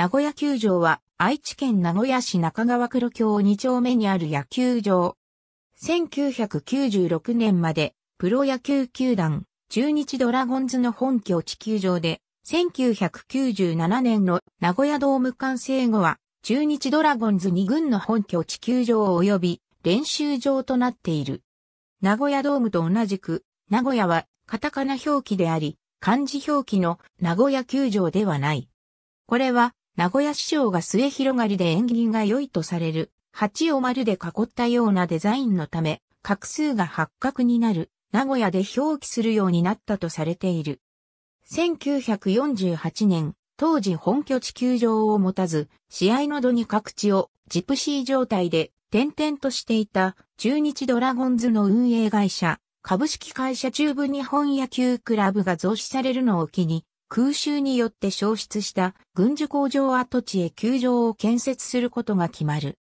名古屋球場は愛知県名古屋市中川黒京2丁目にある野球場。1996年までプロ野球球団中日ドラゴンズの本拠地球場で、1997年の名古屋ドーム完成後は中日ドラゴンズ2軍の本拠地球場及び練習場となっている。名古屋ドームと同じく、名古屋はカタカナ表記であり、漢字表記の名古屋球場ではない。これは名古屋市場が末広がりで縁起が良いとされる、鉢を丸で囲ったようなデザインのため、画数が八角になる、名古屋で表記するようになったとされている。1948年、当時本拠地球場を持たず、試合の度に各地をジプシー状態で転々としていた中日ドラゴンズの運営会社、株式会社中部日本野球クラブが増資されるのを機に、空襲によって消失した軍需工場跡地へ球場を建設することが決まる。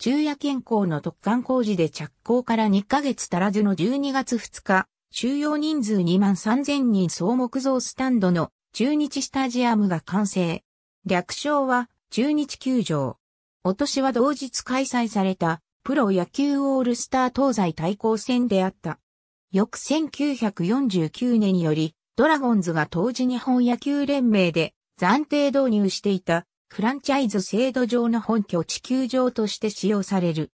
昼夜健康の特貫工事で着工から2ヶ月足らずの12月2日、収容人数2万3000人総木造スタンドの中日スタジアムが完成。略称は中日球場。今年は同日開催されたプロ野球オールスター東西対抗戦であった。翌1949年によりドラゴンズが当時日本野球連盟で暫定導入していたフランチャイズ制度上の本拠地球場として使用される。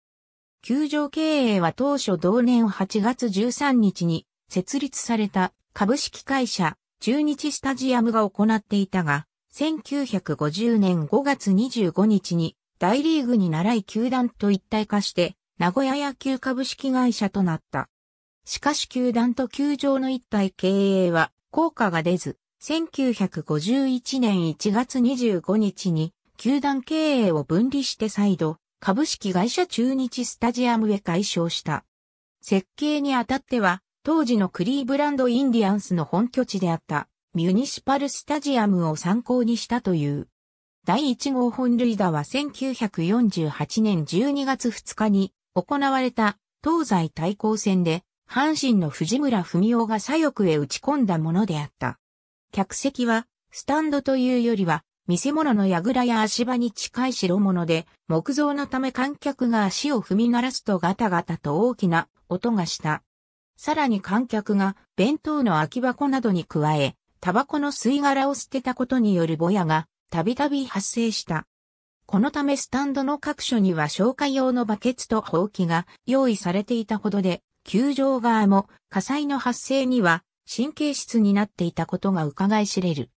球場経営は当初同年8月13日に設立された株式会社中日スタジアムが行っていたが、1950年5月25日に大リーグに習い球団と一体化して名古屋野球株式会社となった。しかし球団と球場の一体経営は効果が出ず、1951年1月25日に、球団経営を分離して再度、株式会社中日スタジアムへ解消した。設計にあたっては、当時のクリーブランドインディアンスの本拠地であった、ミュニシパルスタジアムを参考にしたという。第1号本塁打は1948年12月2日に行われた東西対抗戦で阪神の藤村文雄が左翼へ打ち込んだものであった。客席は、スタンドというよりは、見せ物の櫓や足場に近い代物で、木造のため観客が足を踏み鳴らすとガタガタと大きな音がした。さらに観客が弁当の空き箱などに加え、タバコの吸い殻を捨てたことによるぼやがたびたび発生した。このためスタンドの各所には消火用のバケツとほうきが用意されていたほどで、球場側も火災の発生には神経質になっていたことが伺い知れる。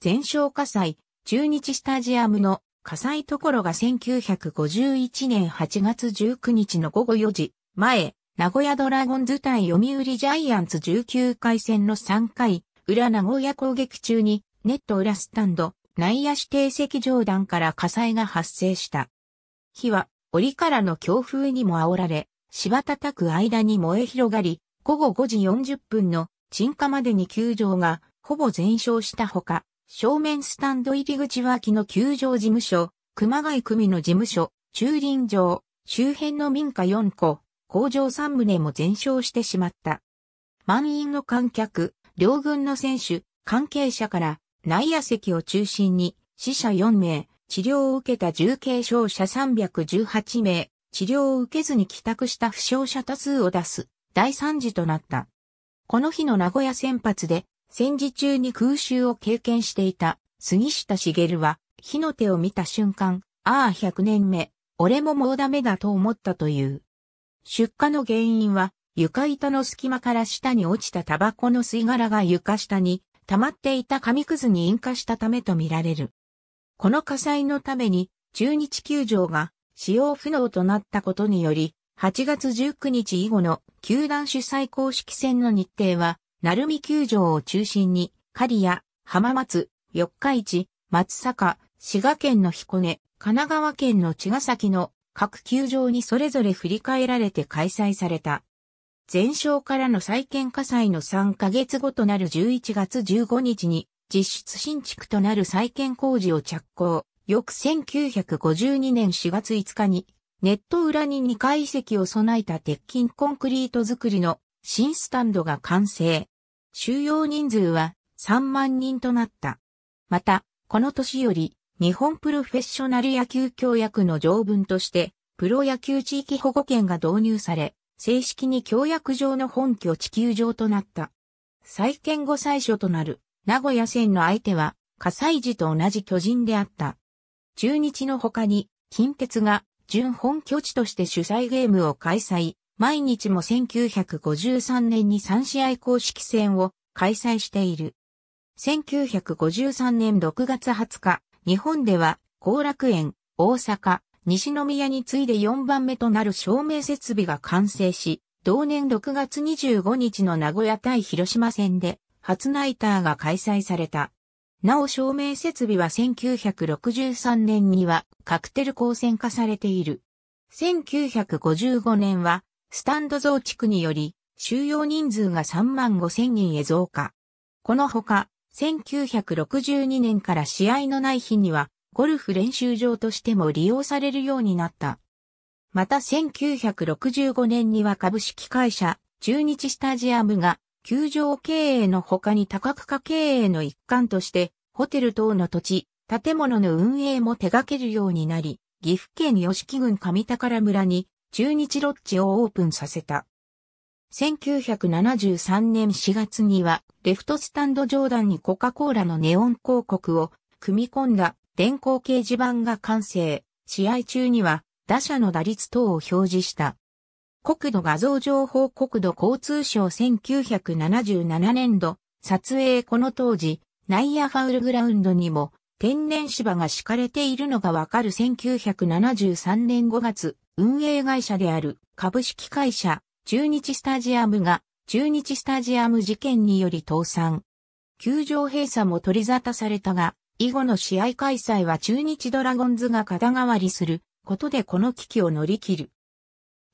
全焼火災、中日スタジアムの火災ところが1951年8月19日の午後4時、前、名古屋ドラゴンズ対読売ジャイアンツ19回戦の3回、裏名古屋攻撃中に、ネット裏スタンド、内野指定席上段から火災が発生した。火は、檻からの強風にも煽られ、芝叩く間に燃え広がり、午後5時40分の鎮火までに球場がほぼ全焼したほか、正面スタンド入り口脇の球場事務所、熊谷組の事務所、駐輪場、周辺の民家4個、工場3棟も全焼してしまった。満員の観客、両軍の選手、関係者から内野席を中心に死者4名、治療を受けた重軽傷者318名、治療を受けずに帰宅した負傷者多数を出す大惨事となった。この日の名古屋先発で戦時中に空襲を経験していた杉下茂は火の手を見た瞬間、ああ100年目、俺ももうダメだと思ったという。出火の原因は床板の隙間から下に落ちたタバコの吸い殻が床下に溜まっていた紙くずに引火したためとみられる。この火災のために中日球場が使用不能となったことにより、8月19日以後の球団主催公式戦の日程は、鳴海球場を中心に、刈谷、浜松、四日市、松坂、滋賀県の彦根、神奈川県の茅ヶ崎の各球場にそれぞれ振り返られて開催された。前哨からの再建火災の3ヶ月後となる11月15日に、実質新築となる再建工事を着工。翌1952年4月5日に、ネット裏に2階席を備えた鉄筋コンクリート作りの新スタンドが完成。収容人数は3万人となった。また、この年より、日本プロフェッショナル野球協約の条文として、プロ野球地域保護権が導入され、正式に協約上の本拠地球場となった。再建後最初となる、名古屋戦の相手は、火災時と同じ巨人であった。中日の他に、近鉄が準本拠地として主催ゲームを開催、毎日も1953年に3試合公式戦を開催している。1953年6月20日、日本では、後楽園、大阪、西宮に次いで4番目となる照明設備が完成し、同年6月25日の名古屋対広島戦で、初ナイターが開催された。なお照明設備は1963年にはカクテル光線化されている。1955年はスタンド増築により収容人数が3万5千人へ増加。このほか、1962年から試合のない日にはゴルフ練習場としても利用されるようになった。また1965年には株式会社中日スタジアムが球場経営の他に多角化経営の一環として、ホテル等の土地、建物の運営も手掛けるようになり、岐阜県吉木郡上宝村に中日ロッジをオープンさせた。1973年4月には、レフトスタンド上段にコカ・コーラのネオン広告を組み込んだ電光掲示板が完成。試合中には打者の打率等を表示した。国土画像情報国土交通省1977年度、撮影この当時、ナイアファウルグラウンドにも天然芝が敷かれているのがわかる1973年5月、運営会社である株式会社中日スタジアムが中日スタジアム事件により倒産。球場閉鎖も取り沙汰されたが、以後の試合開催は中日ドラゴンズが肩代わりすることでこの危機を乗り切る。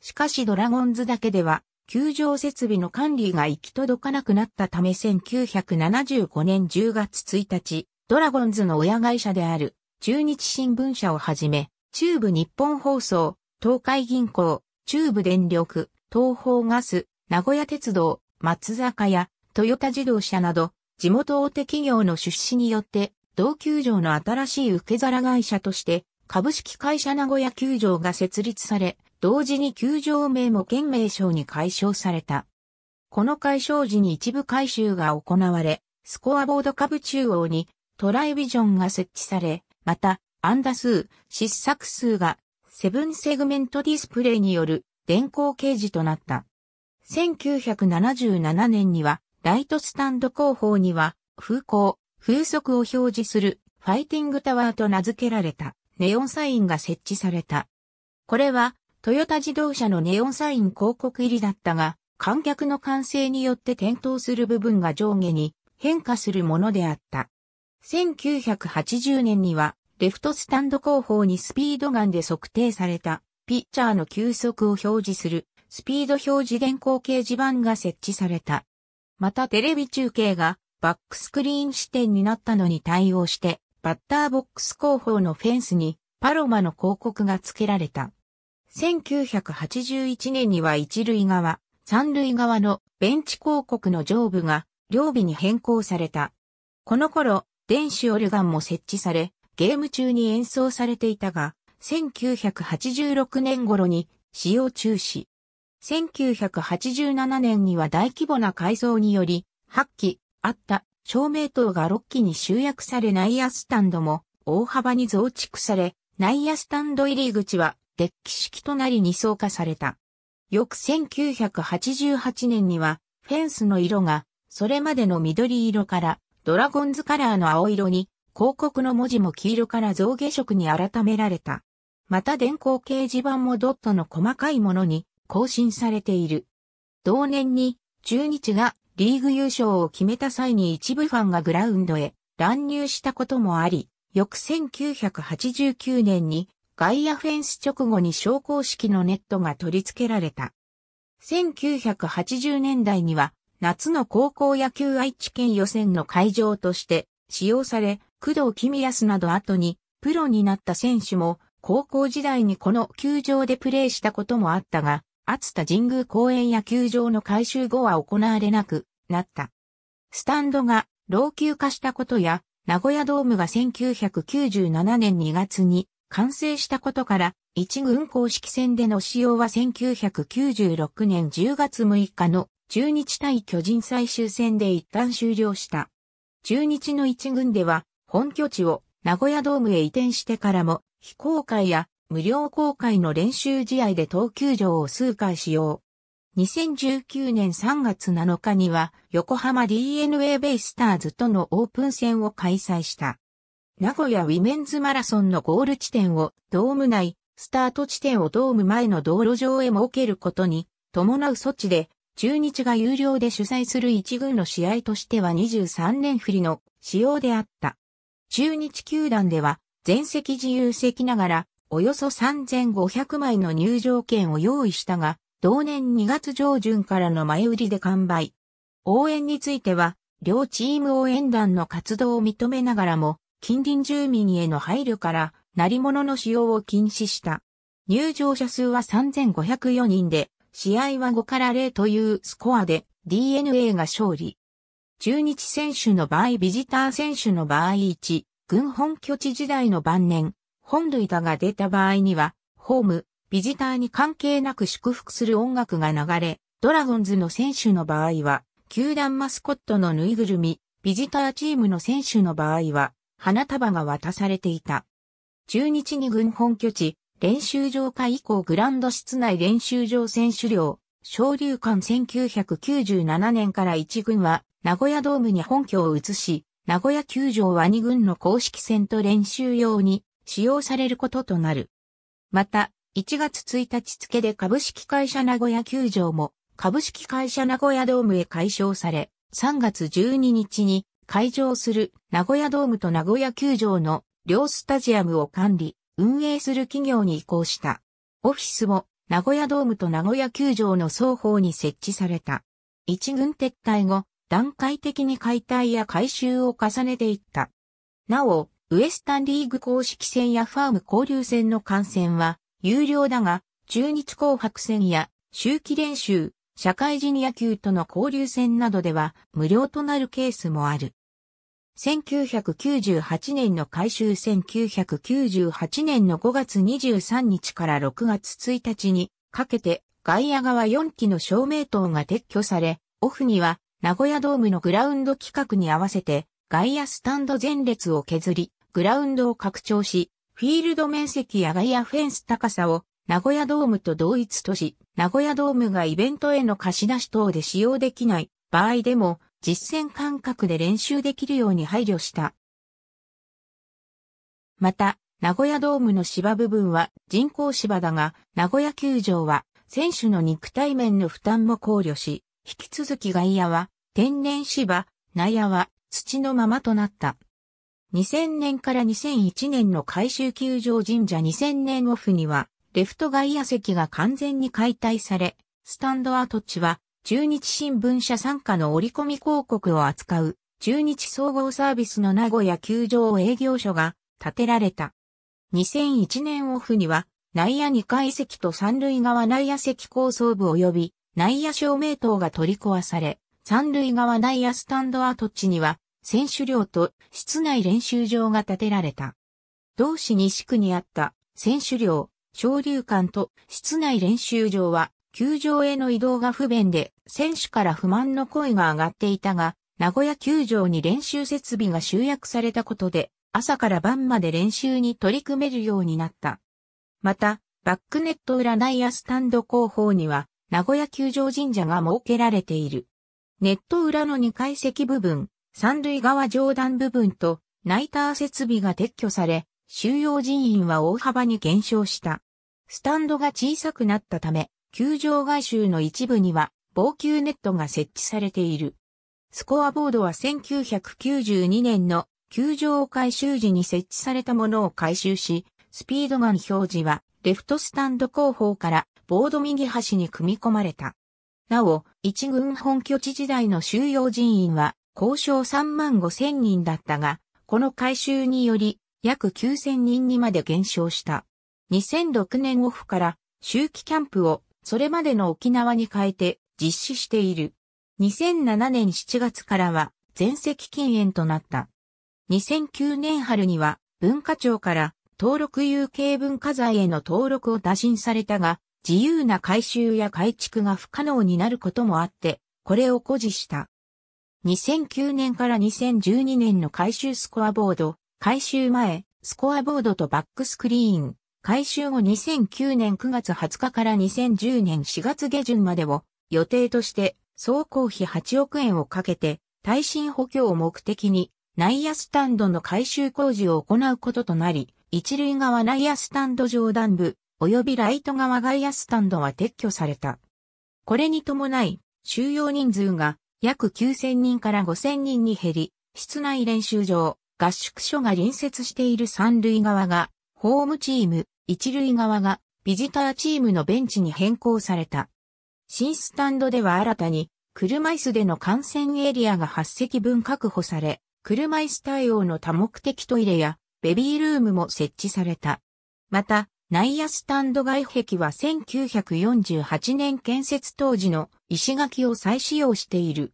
しかしドラゴンズだけでは、球場設備の管理が行き届かなくなったため1975年10月1日、ドラゴンズの親会社である中日新聞社をはじめ、中部日本放送、東海銀行、中部電力、東方ガス、名古屋鉄道、松坂屋、トヨタ自動車など、地元大手企業の出資によって、同球場の新しい受け皿会社として、株式会社名古屋球場が設立され、同時に球場名も県名称に解消された。この解消時に一部改修が行われ、スコアボード下部中央にトライビジョンが設置され、また、アンダ数、失策数が、セブンセグメントディスプレイによる電光掲示となった。1977年には、ライトスタンド後方には、風光、風速を表示するファイティングタワーと名付けられたネオンサインが設置された。これはトヨタ自動車のネオンサイン広告入りだったが、観客の歓声によって点灯する部分が上下に変化するものであった。1980年には、レフトスタンド後方にスピードガンで測定された、ピッチャーの球速を表示する、スピード表示電光掲示板が設置された。またテレビ中継が、バックスクリーン視点になったのに対応して、バッターボックス後方のフェンスに、パロマの広告が付けられた。1981年には一塁側、三塁側のベンチ広告の上部が両備に変更された。この頃、電子オルガンも設置され、ゲーム中に演奏されていたが、1986年頃に使用中止。1987年には大規模な改造により、8機あった照明灯が6機に集約され内野スタンドも大幅に増築され、内野スタンド入り口はデッキ式となり二層化された。翌1988年には、フェンスの色が、それまでの緑色から、ドラゴンズカラーの青色に、広告の文字も黄色から造下色に改められた。また電光掲示板もドットの細かいものに更新されている。同年に中日がリーグ優勝を決めた際に一部ファンがグラウンドへ乱入したこともあり、翌1989年に外野フェンス直後に昇降式のネットが取り付けられた。1980年代には夏の高校野球愛知県予選の会場として使用され、工藤公康など後にプロになった選手も高校時代にこの球場でプレーしたこともあったが、厚田神宮公園野球場の改修後は行われなくなった。スタンドが老朽化したことや、名古屋ドームが1997年2月に完成したことから、一軍公式戦での使用は1996年10月6日の中日対巨人最終戦で一旦終了した。中日の一軍では、本拠地を名古屋ドームへ移転してからも、非公開や無料公開の練習試合で投球場を数回使用。2019年3月7日には横浜 DNA ベイスターズとのオープン戦を開催した。名古屋ウィメンズマラソンのゴール地点をドーム内、スタート地点をドーム前の道路上へ設けることに伴う措置で、中日が有料で主催する一軍の試合としては23年振りの仕様であった。中日球団では全席自由席ながらおよそ3500枚の入場券を用意したが、同年2月上旬からの前売りで完売。応援については、両チーム応援団の活動を認めながらも、近隣住民への配慮から、鳴り物の使用を禁止した。入場者数は3504人で、試合は5から0というスコアで DNA が勝利。中日選手の場合、ビジター選手の場合1、軍本拠地時代の晩年、本塁打が出た場合には、ホーム、ビジターに関係なく祝福する音楽が流れ、ドラゴンズの選手の場合は、球団マスコットのぬいぐるみ、ビジターチームの選手の場合は、花束が渡されていた。中日に軍本拠地、練習場下以降グランド室内練習場選手寮、昇竜館1997年から一軍は名古屋ドームに本拠を移し、名古屋球場は二軍の公式戦と練習用に使用されることとなる。また、1月1日付で株式会社名古屋球場も株式会社名古屋ドームへ解消され、3月12日に会場する名古屋ドームと名古屋球場の両スタジアムを管理、運営する企業に移行した。オフィスも名古屋ドームと名古屋球場の双方に設置された。一軍撤退後、段階的に解体や改修を重ねていった。なお、ウエスタンリーグ公式戦やファーム交流戦の観戦は有料だが、中日紅白戦や秋季練習、社会人野球との交流戦などでは無料となるケースもある。1998年の改修1998年の5月23日から6月1日にかけて外野側4機の照明灯が撤去され、オフには名古屋ドームのグラウンド規格に合わせて外野スタンド前列を削り、グラウンドを拡張し、フィールド面積や外野フェンス高さを名古屋ドームと同一とし、名古屋ドームがイベントへの貸し出し等で使用できない場合でも、実践感覚で練習できるように配慮した。また、名古屋ドームの芝部分は人工芝だが、名古屋球場は選手の肉体面の負担も考慮し、引き続き外野は天然芝、内野は土のままとなった。2000年から2001年の改修球場神社2000年オフには、レフト外野席が完全に解体され、スタンド跡地は中日新聞社傘下の折り込み広告を扱う中日総合サービスの名古屋球場営業所が建てられた。2001年オフには内野2階席と三塁側内野席構想部及び内野照明塔が取り壊され、三塁側内野スタンド跡地には選手寮と室内練習場が建てられた。同市西区にあった選手寮、昇竜館と室内練習場は球場への移動が不便で、選手から不満の声が上がっていたが、名古屋球場に練習設備が集約されたことで、朝から晩まで練習に取り組めるようになった。また、バックネット裏内野スタンド後方には、名古屋球場神社が設けられている。ネット裏の2階席部分、三塁側上段部分と、ナイター設備が撤去され、収容人員は大幅に減少した。スタンドが小さくなったため、球場外周の一部には防球ネットが設置されている。スコアボードは1992年の球場改修時に設置されたものを回収し、スピードガン表示はレフトスタンド後方からボード右端に組み込まれた。なお、一軍本拠地時代の収容人員は交渉3万5千人だったが、この改修により約9千人にまで減少した。2006年オフから周期キャンプをそれまでの沖縄に変えて実施している。2007年7月からは全席禁煙となった。2009年春には文化庁から登録有形文化財への登録を打診されたが、自由な改修や改築が不可能になることもあって、これを誇示した。2009年から2012年の改修スコアボード、改修前、スコアボードとバックスクリーン、改修後2009年9月20日から2010年4月下旬までを予定として総工費8億円をかけて耐震補強を目的に内野スタンドの改修工事を行うこととなり、一塁側内野スタンド上段部及びライト側外野スタンドは撤去された。これに伴い収容人数が約9000人から5000人に減り、室内練習場、合宿所が隣接している三塁側がホームチーム、一塁側がビジターチームのベンチに変更された。新スタンドでは新たに、車椅子での観戦エリアが8席分確保され、車椅子対応の多目的トイレやベビールームも設置された。また、内野スタンド外壁は1948年建設当時の石垣を再使用している。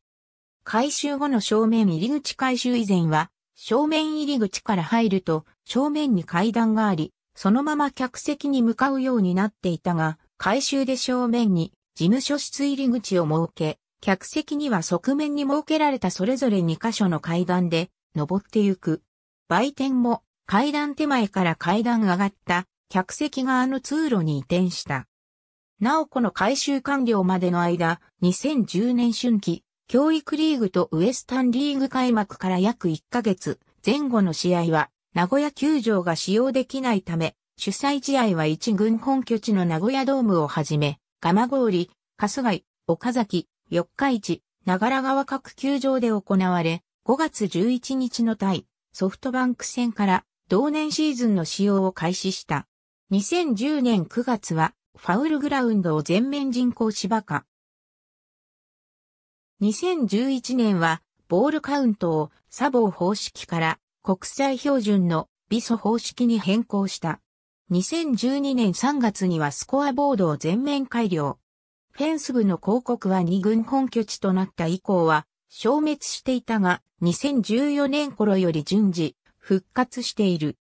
改修後の正面入り口改修以前は正面入り口から入ると、正面に階段があり、そのまま客席に向かうようになっていたが、改修で正面に事務所室入り口を設け、客席には側面に設けられたそれぞれ2箇所の階段で登ってゆく。売店も階段手前から階段上がった客席側の通路に移転した。なおこの改修完了までの間、2010年春季、教育リーグとウエスタンリーグ開幕から約1ヶ月前後の試合は、名古屋球場が使用できないため、主催試合は一軍本拠地の名古屋ドームをはじめ、蒲郡、春日井、岡崎、四日市、長良川各球場で行われ、5月11日の対ソフトバンク戦から同年シーズンの使用を開始した。2010年9月は、ファウルグラウンドを全面人工芝化。2011年は、ボールカウントをサボー方式から国際標準のビソ方式に変更した。2012年3月にはスコアボードを全面改良。フェンス部の広告は2軍本拠地となった以降は消滅していたが2014年頃より順次復活している。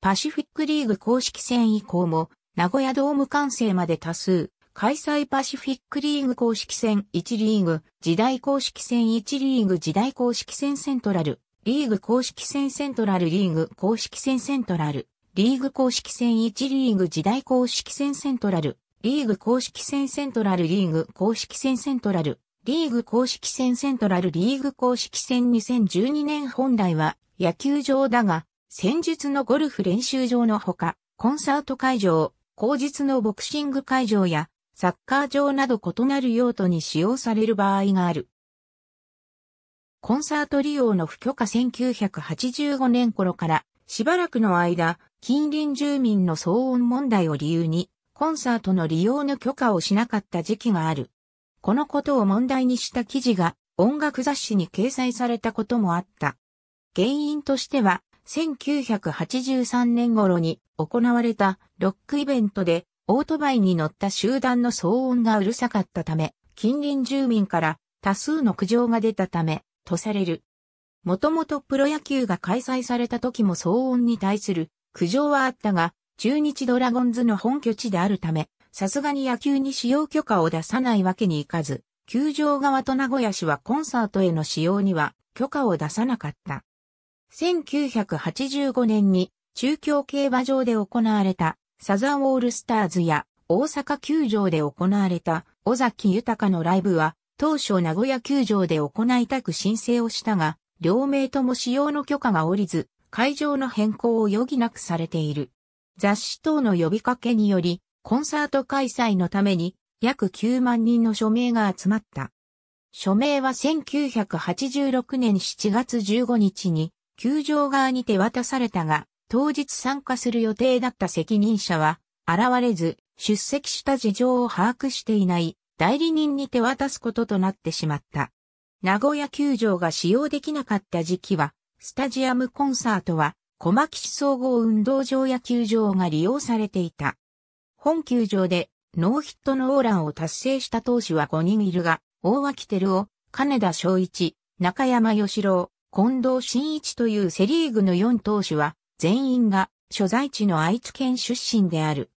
パシフィックリーグ公式戦以降も名古屋ドーム完成まで多数開催パシフィックリーグ公式戦1リーグ、時代公式戦1リーグ時代公式戦セントラル、リーグ公式戦セントラルリーグ公式戦セントラル、リーグ公式戦1リーグ時代公式戦セントラル、リーグ公式戦セントラルリーグ公式戦セントラル、リーグ公式戦セントラルリーグ公式戦2012年本来は野球場だが、先日のゴルフ練習場のほか、コンサート会場、後日のボクシング会場やサッカー場など異なる用途に使用される場合がある。コンサート利用の不許可1985年頃からしばらくの間、近隣住民の騒音問題を理由に、コンサートの利用の許可をしなかった時期がある。このことを問題にした記事が音楽雑誌に掲載されたこともあった。原因としては、1983年頃に行われたロックイベントでオートバイに乗った集団の騒音がうるさかったため、近隣住民から多数の苦情が出たため、とされる。もともとプロ野球が開催された時も騒音に対する苦情はあったが、中日ドラゴンズの本拠地であるため、さすがに野球に使用許可を出さないわけにいかず、球場側と名古屋市はコンサートへの使用には許可を出さなかった。1985年に中京競馬場で行われたサザンオールスターズや大阪球場で行われた尾崎豊のライブは当初名古屋球場で行いたく申請をしたが、両名とも使用の許可が下りず、会場の変更を余儀なくされている。雑誌等の呼びかけにより、コンサート開催のために約9万人の署名が集まった。署名は1986年7月15日に球場側に手渡されたが、当日参加する予定だった責任者は、現れず、出席した事情を把握していない代理人に手渡すこととなってしまった。名古屋球場が使用できなかった時期は、スタジアムコンサートは、小牧市総合運動場野球場が利用されていた。本球場でノーヒットノーランを達成した投手は5人いるが、大脇ルを、金田昭一、中山義郎、近藤真一というセリーグの4投手は、全員が所在地の愛知県出身である。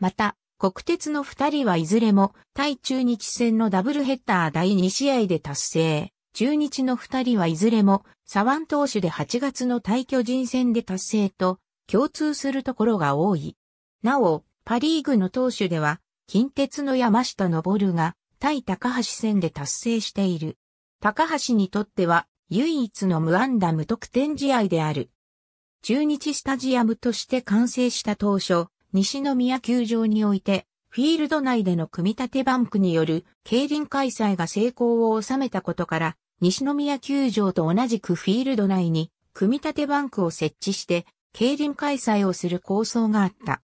また、国鉄の二人はいずれも対中日戦のダブルヘッダー第2試合で達成。中日の二人はいずれも左腕投手で8月の対巨人戦で達成と共通するところが多い。なお、パリーグの投手では、近鉄の山下昇が対高橋戦で達成している。高橋にとっては唯一の無安打無得点試合である。中日スタジアムとして完成した当初、西宮球場において、フィールド内での組み立てバンクによる競輪開催が成功を収めたことから、西宮球場と同じくフィールド内に組み立てバンクを設置して、競輪開催をする構想があった。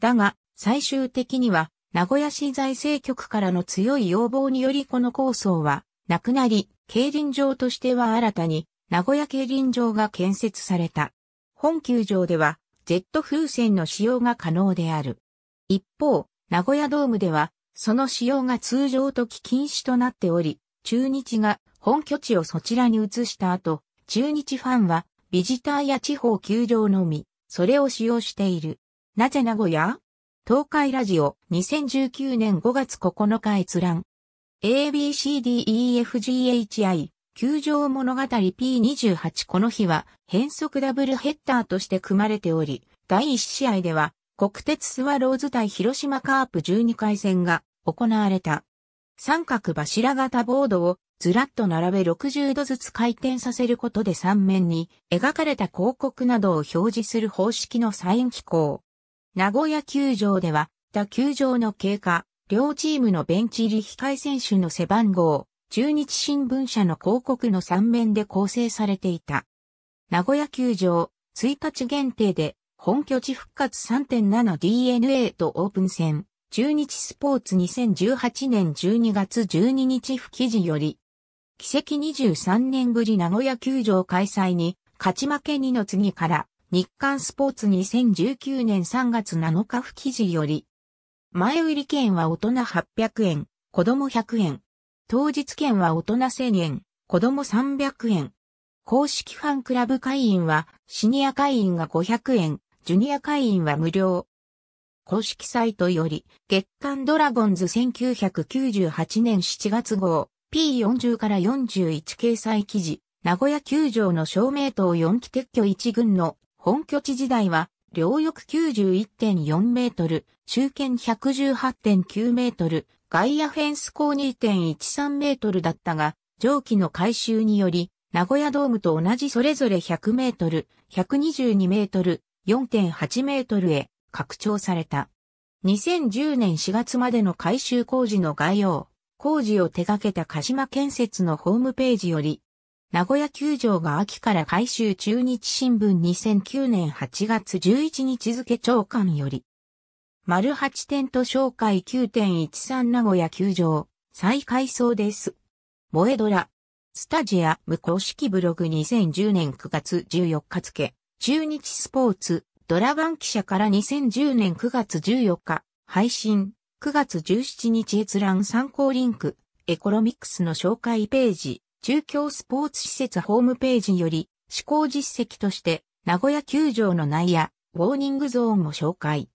だが、最終的には、名古屋市財政局からの強い要望によりこの構想は、なくなり、競輪場としては新たに、名古屋競輪場が建設された。本球場では、ジェット風船の使用が可能である。一方、名古屋ドームでは、その使用が通常時禁止となっており、中日が本拠地をそちらに移した後、中日ファンはビジターや地方球場のみ、それを使用している。なぜ名古屋東海ラジオ2019年5月9日閲覧。ABCDEFGHI 球場物語 P28 この日は変則ダブルヘッダーとして組まれており、第1試合では国鉄スワローズ対広島カープ12回戦が行われた。三角柱型ボードをずらっと並べ60度ずつ回転させることで3面に描かれた広告などを表示する方式のサイン機構。名古屋球場では、他球場の経過、両チームのベンチ入り控え選手の背番号、中日新聞社の広告の3面で構成されていた。名古屋球場、1日限定で、本拠地復活 3.7DNA とオープン戦、中日スポーツ2018年12月12日付記事より、奇跡23年ぶり名古屋球場開催に、勝ち負け2の次から、日刊スポーツ2019年3月7日付記事より、前売り券は大人800円、子供100円、当日券は大人1000円、子供300円。公式ファンクラブ会員は、シニア会員が500円、ジュニア会員は無料。公式サイトより、月刊ドラゴンズ1998年7月号、P40 から41掲載記事、名古屋球場の照明塔4期撤去1軍の本拠地時代は、両翼91.4メートル、中堅118.9メートル、外野フェンス高2.13メートルだったが、上記の改修により、名古屋ドームと同じそれぞれ100メートル、122メートル、4.8メートルへ拡張された。2010年4月までの改修工事の概要、工事を手掛けた鹿島建設のホームページより名古屋球場が秋から改修中日新聞2009年8月11日付長官より。丸8点と紹介9.13名古屋球場、再改装です。萌えドラ。スタジアム公式ブログ2010年9月14日付、中日スポーツ、ドラガン記者から2010年9月14日、配信、9月17日閲覧参考リンク、エコロミックスの紹介ページ。中京スポーツ施設ホームページより、試行実績として、名古屋球場の内野、ウォーニングゾーンを紹介。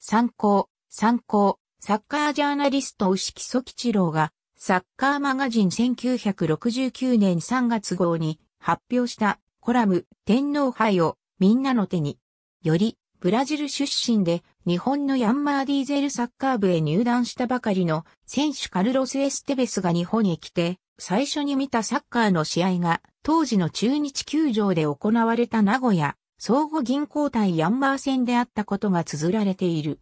参考、参考、サッカージャーナリスト牛木曽吉郎が、サッカーマガジン1969年3月号に発表したコラム天皇杯をみんなの手に、よりブラジル出身で日本のヤンマーディーゼルサッカー部へ入団したばかりの選手カルロス・エステベスが日本へ来て最初に見たサッカーの試合が、当時の中日球場で行われた名古屋、相互銀行対ヤンマー戦であったことが綴られている。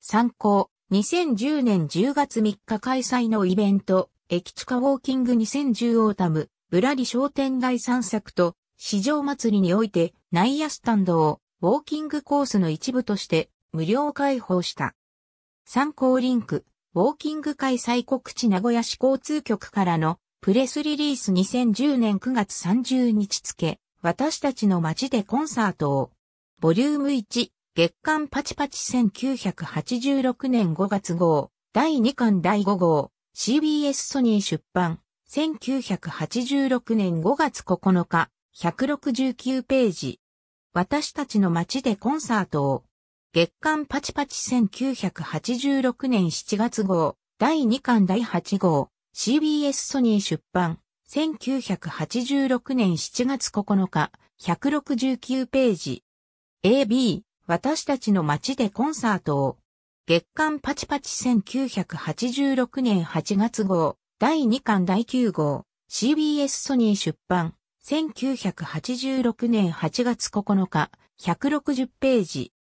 参考、2010年10月3日開催のイベント、駅地下ウォーキング2010オータム、ぶらり商店街散策と、市場祭りにおいて内野スタンドをウォーキングコースの一部として無料開放した。参考リンク、ウォーキング開催告知名古屋市交通局からのプレスリリース2010年9月30日付、私たちの街でコンサートを、ボリューム1、月刊パチパチ1986年5月号、第2巻第5号、CBS ソニー出版、1986年5月9日、169ページ。私たちの街でコンサートを、月刊パチパチ1986年7月号、第2巻第8号、CBS ソニー出版、1986年7月9日、169ページ。AB、私たちの街でコンサートを。月刊パチパチ1986年8月号、第2巻第9号、CBS ソニー出版、1986年8月9日、160ページ。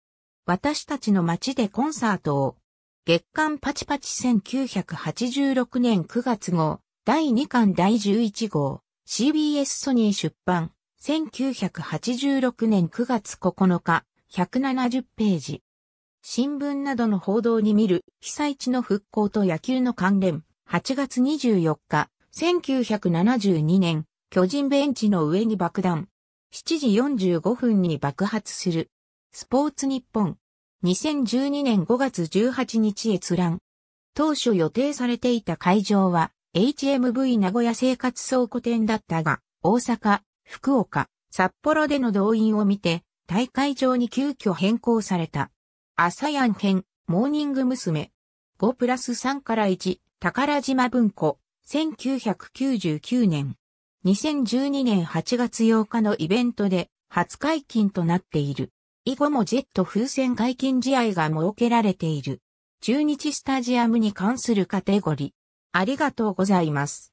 私たちの街でコンサートを。月刊パチパチ1986年9月号、第2巻第11号、CBS ソニー出版、1986年9月9日、170ページ。新聞などの報道に見る被災地の復興と野球の関連。8月24日、1972年、巨人ベンチの上に爆弾。7時45分に爆発する。スポーツ日本、2012年5月18日閲覧。当初予定されていた会場は HMV 名古屋生活倉庫店だったが、大阪、福岡、札幌での動員を見て、大会場に急遽変更された。朝やん編、モーニング娘。5プラス3から1、宝島文庫、1999年。2012年8月8日のイベントで初解禁となっている。以後もジェット風船解禁試合が設けられている。中日スタジアムに関するカテゴリー。ありがとうございます。